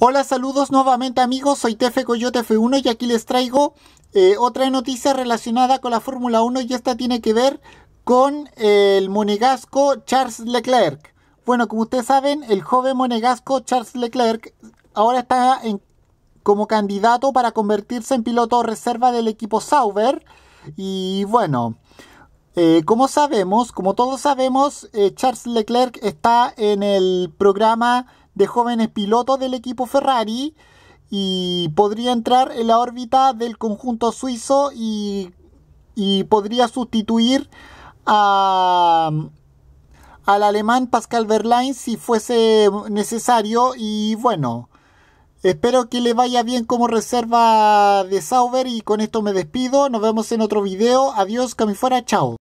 Hola, saludos nuevamente amigos, soy Tefe Coyote F1 y aquí les traigo eh, otra noticia relacionada con la Fórmula 1 y esta tiene que ver con el monegasco Charles Leclerc. Bueno, como ustedes saben, el joven monegasco Charles Leclerc ahora está como candidato para convertirse en piloto reserva del equipo Sauber y bueno... Eh, como sabemos, como todos sabemos, eh, Charles Leclerc está en el programa de jóvenes pilotos del equipo Ferrari y podría entrar en la órbita del conjunto suizo y, podría sustituir a, al alemán Pascal Verlaine si fuese necesario y bueno. Espero que le vaya bien como reserva de Sauber y con esto me despido. Nos vemos en otro video. Adiós, Camifora. chao.